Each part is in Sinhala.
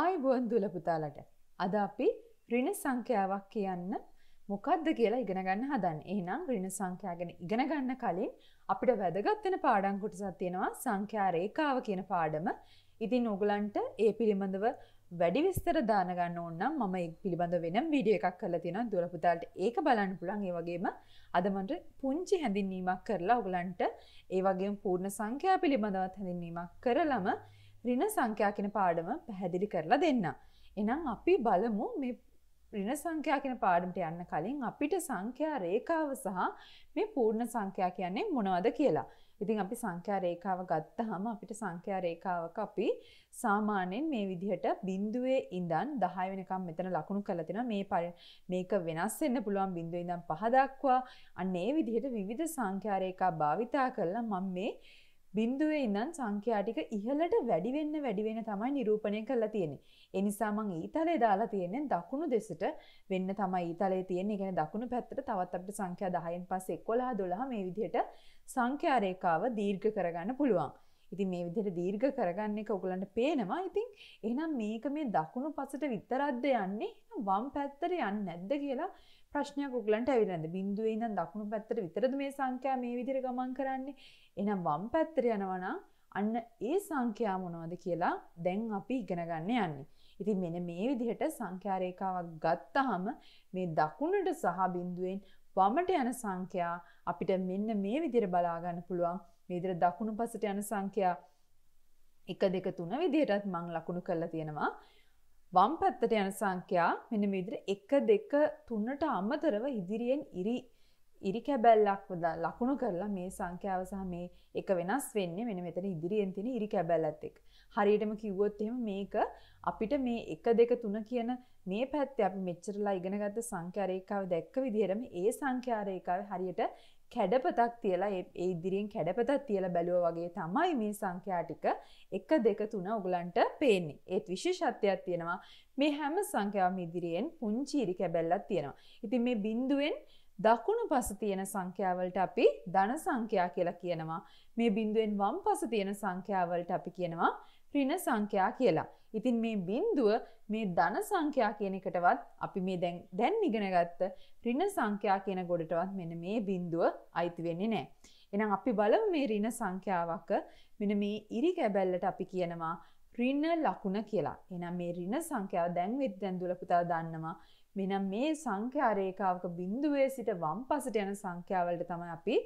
ආයිබෝන් දුල පුතාලට අද අපි ඍණ සංඛ්‍යාවක් කියන්න මොකක්ද කියලා ඉගෙන ගන්න හදන්න. එහෙනම් ඍණ සංඛ්‍යා ගැන ඉගෙන ගන්න කලින් අපිට වැදගත් වෙන පාඩම් කොටසක් තියෙනවා සංඛ්‍යා රේඛාව කියන පාඩම. ඉතින් ඔගලන්ට ඒ පිළිබඳව වැඩි විස්තර දානගන්න ඕන්නම් මම එක් පිළිබඳ වෙනම් වීඩිය එකක් කල තින දුරපුතාට ඒක බලන්න පුළන් ඒ වගේම අදමට පුංචි හැඳින්වීමක් කරලා ඔගලන්ට ඒ වගේ පූර්ණ සංඛ්‍යා පිළිබඳවත් හැඳින්වීමක් කරලම රින සංඛ්‍යාකින පාඩම පැහැදිලි කරලා දෙන්න. එනම් අපි බලමු මේ ඍණ සංඛ්‍යා කියන පාඩමට යන්න කලින් අපිට සංඛ්‍යා රේඛාව සහ මේ පූර්ණ සංඛ්‍යා කියන්නේ මොනවද කියලා. ඉතින් අපි සංඛ්‍යා රේඛාව ගත්තාම අපිට සංඛ්‍යා රේඛාවක අපි සාමාන්‍යයෙන් මේ විදිහට බිඳුවේ ඉඳන් 10 වෙනකම් මෙතන ලකුණු කරලා තිනවා මේ මේක වෙනස් වෙන්න පුළුවන් බිඳුවේ ඉඳන් 5 දක්වා අන්න ඒ විදිහට විවිධ සංඛ්‍යා රේඛා භාවිතා කරලා මම මේ බින්දුවේ ඉඳන් සංඛ්‍යා ටික ඉහළට වැඩි වෙන්න වැඩි වෙන්න තමයි නිරූපණය කරලා තියෙන්නේ. ඒ නිසා මම ඊතලේ දාලා තියෙන්නේ දකුණු දෙසට වෙන්න තමයි ඊතලේ තියෙන්නේ. කියන්නේ දකුණු පැත්තට තවත් අපිට සංඛ්‍යා 10න් පස්සේ 11 12 මේ විදිහට සංඛ්‍යා රේඛාව දීර්ඝ කරගන්න පුළුවන්. ඉති මේ විදිහට දීර්ඝ කරගන්න එක ඔගලන්ට පේනවා ඉතින් එහනම් මේක මේ දකුණු පසට විතරද්ද යන්නේ වම් පැත්තර යන්න නැද්ද කියලා ප්‍රශ්නයක් උගලන්ට ඇවිලද බින්දුවේ ඉඳන් දකුණු පැත්තට විතරද මේ සංඛ්‍යා මේ විදිහට ගමන් කරන්නේ එහෙනම් වම් පැත්තට යනවා නම් අන්න ඒ සංඛ්‍යා මොනවද කියලා දැන් අපි ඉගෙන ගන්න යන්නේ. ඉතින් මෙන්න මේ විදිහට සංඛ්‍යා රේඛාවක් ගත්තාම මේ දකුණට සහ බින්දුවෙන් වමට යන සංඛ්‍යා අපිට මෙන්න මේ විදිහට බලා ගන්න පුළුවන්. මේ විදිහට දකුණු පසට යන සංඛ්‍යා 1 2 3 විදිහටත් මම ලකුණු කරලා තියෙනවා. වම් පැත්තට යන සංඛ්‍යා මෙන්න මේ විදිහට 1 2 3ට අමතරව ඉදිරියෙන් ඉරි ඉරිකැබැල්ලක් ලකුණු කරලා මේ සංඛ්‍යාව සහ මේ එක වෙනස් වෙන්නේ මෙන්න මෙතන ඉදිරියෙන් තියෙන ඉරිකැබැල්ලත් එක්ක. හරියටම කිව්වොත් එහෙම මේක අපිට මේ 1 2 3 කියන මේ පැත්තේ අපි මෙච්චරලා ඉගෙනගත්ත සංඛ්‍යා රේඛාව දැක්ක විදිහටම ඒ සංඛ්‍යා රේඛාවේ හරියට කැඩපතක් තියලා ඒ ඉදිරියෙන් කැඩපතක් තියලා බැලුවා වගේ තමයි මේ සංඛ්‍යා ටික 1 2 3 ඔයගලන්ට පේන්නේ. ඒත් විශේෂත්වයක් තියෙනවා මේ හැම සංඛ්‍යාවම ඉදිරියෙන් පුංචි ඉරිකැබැල්ලක් තියෙනවා. ඉතින් මේ බිඳුවෙන් දකුණු පස තියෙන සංඛ්‍යාවලට අපි ධන සංඛ්‍යා කියලා කියනවා. මේ බිඳුවෙන් වම් පස තියෙන සංඛ්‍යාවලට අපි කියනවා ඍණ සංඛ්‍යා කියලා. ඉතින් මේ බිඳුව මේ ධන සංඛ්‍යා කියන එකටවත් අපි මේ දැන් දැන් ඉගෙනගත්ත ඍණ සංඛ්‍යා කියන ගොඩටවත් මෙන්න මේ බිඳුව අයිති වෙන්නේ නැහැ. එහෙනම් අපි බලමු මේ ඍණ සංඛ්‍යාවක මෙන්න මේ ඉරි කැබැල්ලට අපි කියනවා ඍණ ලකුණ කියලා. එහෙනම් මේ ඍණ සංඛ්‍යාව දැන් විද්දෙන් දුල පුතා දන්නවා මෙනම් මේ සංඛ්‍යා රේඛාවක බිඳුවේ සිට වම් පසට යන සංඛ්‍යාවලට තමයි අපි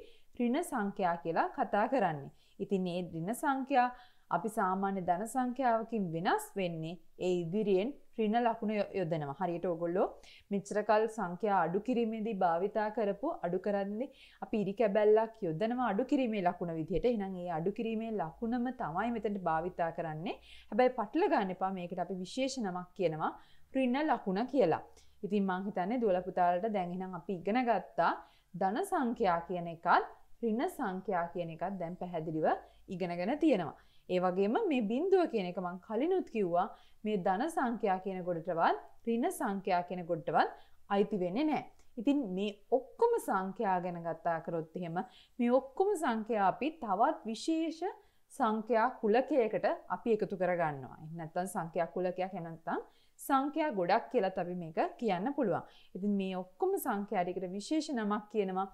ඍණ සංඛ්‍යා කියලා කතා කරන්නේ. ඉතින් මේ ඍණ සංඛ්‍යා අපි සාමාන්‍ය ධන සංඛ්‍යාවකින් වෙනස් වෙන්නේ ඒ ඉදිරියෙන් ඍණ ලකුණ යොදනවා. හරියට ඕගොල්ලෝ මෙච්චර කල් සංඛ්‍යා අඩු කිරීමේදී භාවිතා කරපු අඩු කරන්නේ අපි ඉරි කැබැල්ලක් යොදනවා අඩු කිරීමේ ලකුණ විදිහට. එහෙනම් ඒ අඩු කිරීමේ ලකුණම තමයි මෙතනට භාවිතා කරන්නේ. හැබැයි පටල ගන්න එපා මේකට අපි විශේෂ නමක් කියනවා ඍණ ලකුණ කියලා. ඉතින් මං හිතන්නේ දුවල පුතාලට දැන් එහෙනම් අපි ඉගෙන ගත්තා ධන සංඛ්‍යා කියන එකත් ඍණ සංඛ්‍යා කියන එකත් දැන් පැහැදිලිව ඉගෙනගෙන තියෙනවා. ඒ වගේම මේ බිඳුව කියන එක මං කලිනුත් කිව්වා මේ ධන සංඛ්‍යා කියන කොටටවත් ඍණ සංඛ්‍යා කියන කොටටවත් අයිති වෙන්නේ නැහැ. ඉතින් මේ ඔක්කොම සංඛ්‍යා ගැන ගත්තා කරොත් එහෙම මේ ඔක්කොම සංඛ්‍යා අපි තවත් විශේෂ සංඛ්‍යා කුලකයකට අපි එකතු කරගන්නවා. එහෙනම් නැත්නම් සංඛ්‍යා කුලකයක් එහෙනම් නැත්නම් සංඛ්‍යා ගොඩක් කියලා අපි මේක කියන්න පුළුවන්. ඉතින් මේ ඔක්කොම සංඛ්‍යාටිකට විශේෂ නමක් කියනවා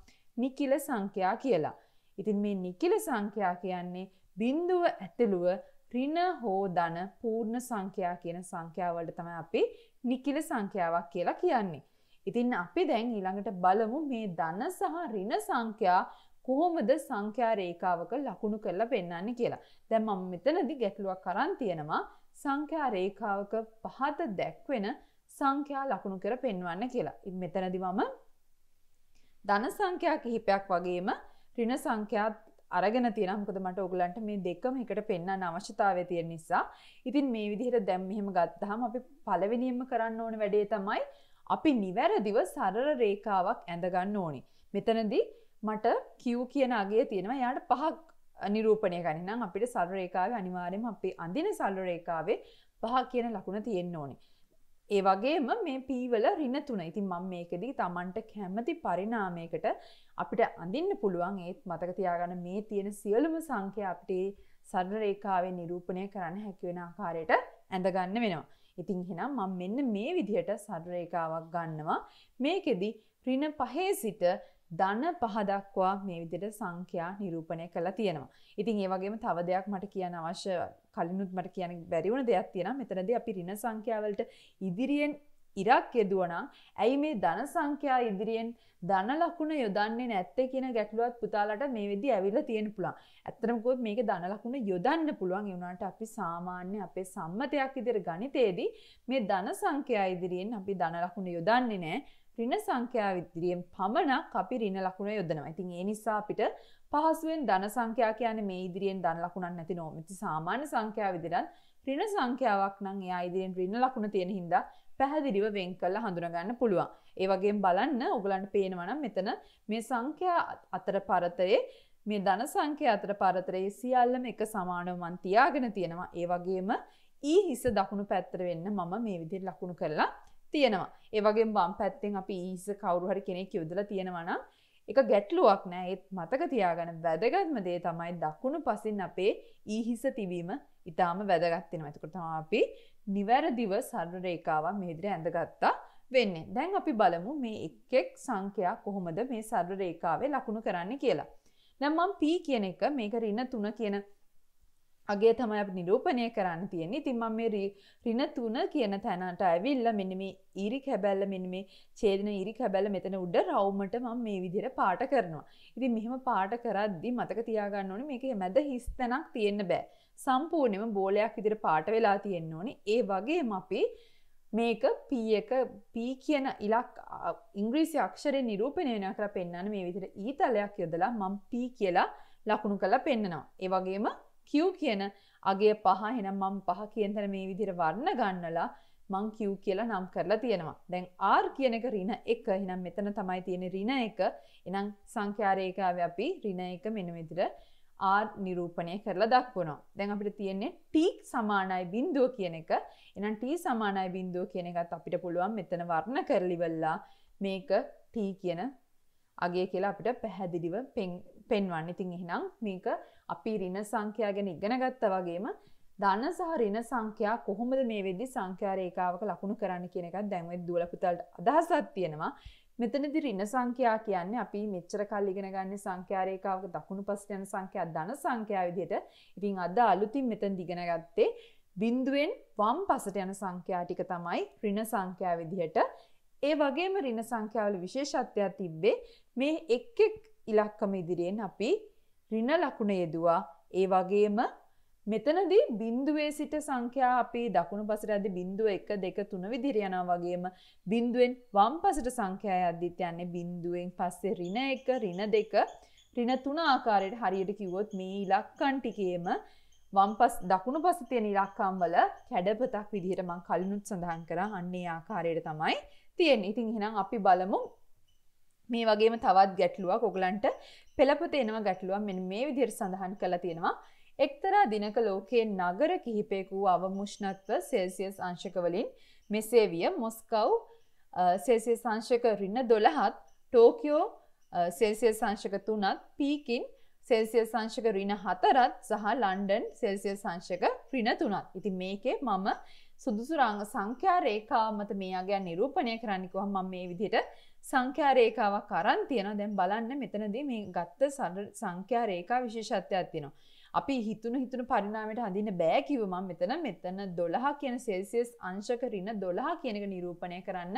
නිකිල සංඛ්‍යා කියලා. ඉතින් මේ නිකිල සංඛ්‍යා කියන්නේ බිඳුව ඇතුළුව ඍණ හෝ ධන පූර්ණ සංඛ්‍යා කියන සංඛ්‍යාවලට තමයි අපි නිකිල සංඛ්‍යාවක් කියලා කියන්නේ. ඉතින් අපි දැන් ඊළඟට බලමු මේ ධන සහ ඍණ සංඛ්‍යා කොහොමද සංඛ්‍යා රේඛාවක ලකුණු කරලා පෙන්වන්නේ කියලා. දැන් මම මෙතනදී ගැටලුවක් අරන් තියෙනවා. සංඛ්‍යා රේඛාවක පහත දැක්වෙන සංඛ්‍යා ලකුණු කර පෙන්වන්න කියලා. ඉතින් මෙතනදි මම ධන සංඛ්‍යා කිහිපයක් වගේම ඍණ සංඛ්‍යාත් අරගෙන තියෙනවා. මොකද මට ඔයගලන්ට මේ දෙකම එකට පෙන්වන්න අවශ්‍යතාවය තියෙන නිසා. ඉතින් මේ විදිහට දැන් මෙහෙම ගත්තාම අපි පළවෙනියෙන්ම කරන්න ඕන වැඩේ තමයි අපි නිවැරදිව සරල රේඛාවක් ඇඳ ගන්න ඕනේ. මෙතනදී මට Q කියන අගය තියෙනවා. එයාට පහක් නිරූපණය ගනිනම් අපිට සල් රේකාව අනිවාර්යයෙන්ම අපි අඳින සල් රේකාවේ පහ කියන ලකුණ තියෙන්න ඕනේ. ඒ වගේම මේ p වල ඍණ 3. ඉතින් මම මේකෙදි Tamanට කැමති පරිණාමයකට අපිට අඳින්න පුළුවන්. ඒත් මතක තියාගන්න මේ තියෙන සියලුම සංඛ්‍යා අපිට සල් රේකාවේ නිරූපණය කරන්න හැකි වෙන ආකාරයට ඇඳගන්න වෙනවා. ඉතින් එහෙනම් මම මෙන්න මේ විදිහට සල් රේකාවක් ගන්නවා. මේකෙදි ඍණ 5 සිට ධන පහදක්වා මේ විදිට සංඛ්‍යා නිරූපණය කලා තියෙනවා. ඉතින් ඒවගේම තව දෙයක් මට කියන අවශ්‍ය කලිනුත් මට කියන බැරිවුණ දෙයක් තියෙන මෙතනද අපි රින සංඛ්‍යාවලට ඉදිරියෙන් ඉරක් යෙදුවනා ඇයි මේ ධන සංඛ්‍යා ඉදිරියෙන් ධන ලකුණ යොදන්නේ නැත්තේ කියන ගැටලුවත් පුතාලට මේ වෙදි ඇවිල්ලා තියෙන පුළුවන්. ඇත්තටමකොත් මේක ධන ලකුණ යොදන්න පුළුවන් ඒ වුණාට අපි සාමාන්‍ය අපේ සම්මතයක් ඉදිරිය ගණිතයේදී මේ ධන සංඛ්‍යා ඉදිරියෙන් අපි ධන ලකුණ යොදන්නේ නැහැ. රින සංඛ්‍යා විදිරියෙන් පමණක් අපි රින ලකුණ යොදනවා. ඉතින් ඒ නිසා අපිට පහසුවෙන් ධන සංඛ්‍යා කියන්නේ මේ ඉදිරියෙන් ධන ලකුණක් නැති නෝමිති සාමාන්‍ය සංඛ්‍යා විදිරන් රින සංඛ්‍යාවක් නම් එයා ඉදිරියෙන් රින ලකුණ තියෙන හින්දා පැහැදිලිව වෙන් කරලා හඳුනගන්න පුළුවන්. ඒ වගේම බලන්න ඔයගලන්ට පේනවා නම් මෙතන මේ සංඛ්‍යා අතර පරතරේ මේ ධන සංඛ්‍යා අතර පරතරයේ සියල්ලම එක සමානව මන් තියාගෙන තියෙනවා. ඒ වගේම ඊ හිස දකුණු පැත්තර වෙන්න මම මේ විදිහට ලකුණු කරලා තියෙනවා ඒවගේ බම් පැත්තෙන් අපි ඊස කවරුහරි කෙනෙක් යොදල තියෙනවන එක ගැටලුවක් නෑ ඒත් මතක තියාගන වැදගත්ම දේ තමයි දක්ුණු පසින් අපේ ඊහිස තිබීම ඉතාම වැදගත්තින ඇතකටම අපි නිවැරදිව සර්ර රේකාවක් මෙහිදිර ඇඳගත්තා වෙන්නේ දැන් අපි බලමු මේ එක්කෙක් සංඛයක් කොහොමද මේ සර්ර රේකාවේ ලකුණු කරන්න කියලා. නැම්මම් පී කියන එක මේක රින්න තුන කියන අගේ තමයි අප නිරූපණය කරන්න තියෙන්නේ ඉතින් මම මේ ඍණ තුන කියන තැනට ඇවිල්ලා මෙන්න මේ ඊරි කැබැල්ල මෙන්න මේ ඡේදන ඊරි කැබැල්ල මෙතන උඩ රවුමට මම මේ විදිහට පාට කරනවා. ඉතින් මෙහෙම පාට කරද්දි මතක තියාගන්න ඕනේ මේකේ මැද හිස් තැනක් තියෙන්න බෑ. සම්පූර්ණයෙන්ම බෝලයක් විදිහට පාට වෙලා තියෙන්න ඕනේ. ඒ වගේම අපි මේක P එක P කියන ඉලක් ඉංග්‍රීසි අක්ෂරේ නිරූපණය වෙනවා කියලා පෙන්වන්න මේ විදිහට ඊතලයක් යොදලා මම P කියලා ලකුණු කරලා පෙන්නනවා. ඒ වගේම කිව් කියන අගේ පහ හෙනම් මම පහ කියන තැන මේ විදිහට වර්ණ ගන්නලා මං කිව් කියලා නම් කරලා තියෙනවා. දැන් R කියන එක ඍණ 1. එහෙනම් මෙතන තමයි තියෙන්නේ ඍණ 1. එහෙනම් සංඛ්‍යා රේඛාවේ අපි ඍණ 1 මෙන්න විදිහට R නිරූපණය කරලා දක්වනවා. දැන් අපිට තියෙන්නේ t සමානයි බිඳුව කියන එක. එහෙනම් t සමානයි බිඳුව කියන එකත් අපිට පුළුවන් මෙතන වර්ණ කරලිවලා මේක t කියන අගේ කියලා අපිට පැහැදිලිව පෙන්වන්න ඉතින් එහෙනම් මේක අපි ඍණ සංඛ්‍යා ගැන ඉගෙන ගත්තා වගේම ධන සහ ඍණ සංඛ්‍යා කොහොමද මේ වෙද්දි සංඛ්‍යා රේඛාවක ලකුණු කරන්න කියන එකත් දැන් ඔය දුවල පුතාලට අදහසක් තියෙනවා මෙතනදි ඍණ සංඛ්‍යා කියන්නේ අපි මෙච්චර කල් ඉගෙන ගන්න සංඛ්‍යා රේඛාවක දකුණු පස්සට යන සංඛ්‍යා ධන සංඛ්‍යා විදිහට ඉතින් අද අලුතින් මෙතනදි ඉගෙන ගත්තේ බිඳුවෙන් වම් පසට යන සංඛ්‍යා ටික තමයි ඍණ සංඛ්‍යා විදිහට ඒ වගේම ඍණ සංඛ්‍යාවල විශේෂත්වයක් තිබ්බේ මේ එක් එක් ඉලක්කම ඉදිරියෙන් අපි ඍණ ලකුණ යෙදුවා. ඒ වගේම මෙතනදී බින්දුවේ සිට සංඛ්‍යා අපි දකුණු පසට යද්දී බින්දුව 1 2 3 විදිහට යනවා වගේම බින්දුවෙන් වම් පසට සංඛ්‍යා යද්දිත් යන්නේ බින්දුවෙන් පස්සේ ඍණ 1 ඍණ 2 ඍණ 3 ආකාරයට හරියට කිව්වොත් මේ ඉලක්කන් ටිකේම වම්පස් දකුණු පස තියෙන ඉලක්කම් වල කැඩපතක් විදිහට මං කලිනුත් සඳහන් කරා අන්නේ ආකාරයට තමයි තියෙන්නේ. ඉතින් එහෙනම් අපි බලමු මේ වගේම තවත් ගැටලුවක් ඔගලන්ට පෙළපත එනවා ගැටලුවක් මෙ මේ විදිර සඳහන් කළ තියෙනවා. එක්තරා දිනක ලෝකයේ නගර කිහිපෙක වූ අවමුෂ්ණත්ව සෙල්සියස් අංශකවලින් මෙසේ විය මොස්කව් සෙල්සිය සංශක රින්න දොළහත් ටෝකියෝ සෙල්සිය සංශක තුනත් පීකින් සෙල්සිය සංශක රින හතරත් සහ ලන්ඩන් සෙල්සිය සංශක රින තුනත්. ඉති මේකේ මම සුදුසුරාංග සංඛ්‍යා රේකාව මත මේ අගයන් නිරූපණය කරන්න කිව්වම මම මේ විදිහට සංඛ්‍යා රේඛාවක් අරන් තියෙනවා. දැන් බලන්න මෙතනදී මේ ගත්ත සංඛ්‍යා රේඛා විශේෂත්වයක් තියෙනවා. අපි හිතුණු හිතුණු පරිණාමයට හඳින්න බෑ කිව්ව මම මෙතන මෙතන 12 කියන සෙල්සියස් අංශක ඍණ 12 කියන එක නිරූපණය කරන්න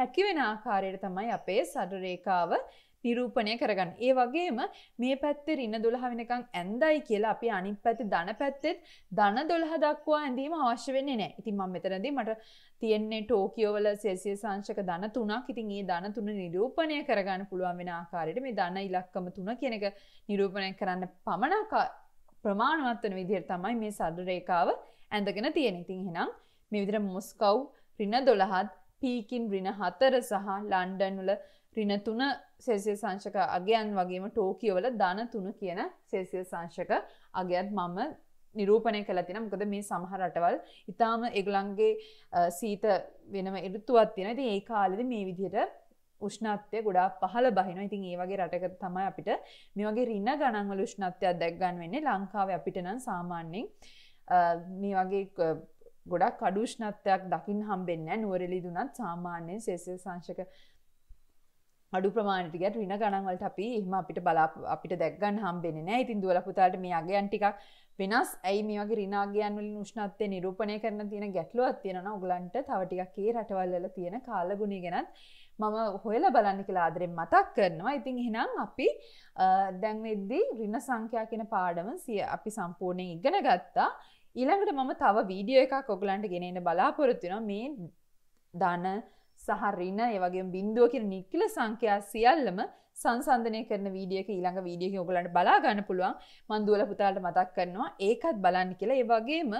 හැකි වෙන ආකාරයට තමයි අපේ සරල රේඛාව නිරූපණය කරගන්න. ඒ වගේම මේ පැත්තේ ඉන්න දොළහ වෙනකං ඇන්දයි කියලා අපි අනිත් පැති දන පැත්තෙත් දන දොළහ දක්වා ඇඳීම අවශ්‍ය වෙන්නේ නෑ. ඉතින් මම මෙතනදී මට තියෙන්නේ ටෝකියෝවල සෙල්සියස් අංශක දන තුනක්. ඉතින් මේ දන තුන නිරූපණය කරගන්න පුළුවන් වෙන ආකාරයට මේ දන ඉලක්කම තුන කියන එක නිරූපණය කරන්න පමණක් ප්‍රමාණවත් වෙන විදිහට තමයි මේ සඩ රේඛාව ඇඳගෙන තියෙන. ඉතින් එහෙනම් මේ විදිහට මොස්කව් ඍණ 12ත් පීකින් ඍණ 4 සහ ලන්ඩන් වල රින තුන සෙල්සිය සංශක අගයන් වගේම ටෝකියවල ධන තුන කියන සෙල්සිය සංශක අගයත් මම නිරූපණය කළ තින මොකද මේ සමහ රටවල් ඉතාම එගලන්ගේ සීත වෙනම ඉරුතුවත් තියෙන ඉති ඒ කාලෙද මේ විදිහට උෂ්ණත්වය ගොඩා පහල බහින ඉතින් ඒ වගේ රටක තමයි අපිට මේ වගේ රින්න ගණන්වල උෂ්ණත්වයක් දැක්ගන්න වෙන්නේ ලංකාව අපිට නම් සාමාන්‍යෙන් මේ වගේ ගොඩක් කඩුෂ්ණත්වයක් දකිින් හම්බෙන්න නුවරලි දුනත් සාමාන්‍යයෙන් සේසල් සංශක හඩු ප්‍රමාණට ගැට වින ගණන්වලට අපි එහම අපිට බලා අපිට දැක්ගන්න හම්බෙන ඉතින් දුවල පුතාට මේ අගයන් ටිකක් වෙනස් ඇයි මේ වගේ රිනාගයන් වලින් උෂ්ණත්වය නිරූපණය කරන තියෙන ගැටලුවක් තියෙනවා උගලන්ට තව ටිකක් ඒ රටවල් වල තියෙන කාලගුණය ගැනත් මම හොයලා බලන්න කියලා ආදරෙන් මතක් කරනවා. ඉතින් එහෙනම් අපි දැන් වෙද්දී ඍණ සංඛ්‍යා කියන පාඩම අපි සම්පූර්ණයෙන් ඉගෙන ගත්තා. ඊළඟට මම තව වීඩියෝ එකක් ඔයගලන්ට ගෙනෙන්න බලාපොරොත්තු වෙනවා. මේ ධන සහ රින ඒ වගේම බිඳුව කියන නික්කල සංඛ්‍යා සියල්ලම සංසන්දනය කරන වීඩියක ඊළඟ වීඩියක ඔයගලන්ට බලා ගන්න පුළුවන් මම දුවල පුතාලට මතක් කරනවා ඒකත් බලන්න කියලා ඒ වගේම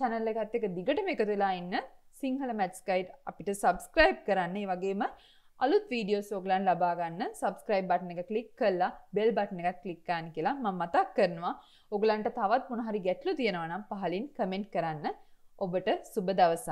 channel එකත් එක්ක දිගටම එකතු වෙලා ඉන්න සිංහල මැත්ස් ගයිඩ් අපිට subscribe කරන්න ඒ වගේම අලුත් වීඩියෝ සෝගලන් ලබා ගන්න subscribe button එක click කරලා bell button එකත් click කරන්න කියලා මම මතක් කරනවා ඔයගලන්ට තවත් මොන හරි ගැටලු තියෙනවා නම් පහලින් comment කරන්න ඔබට සුබ දවසක්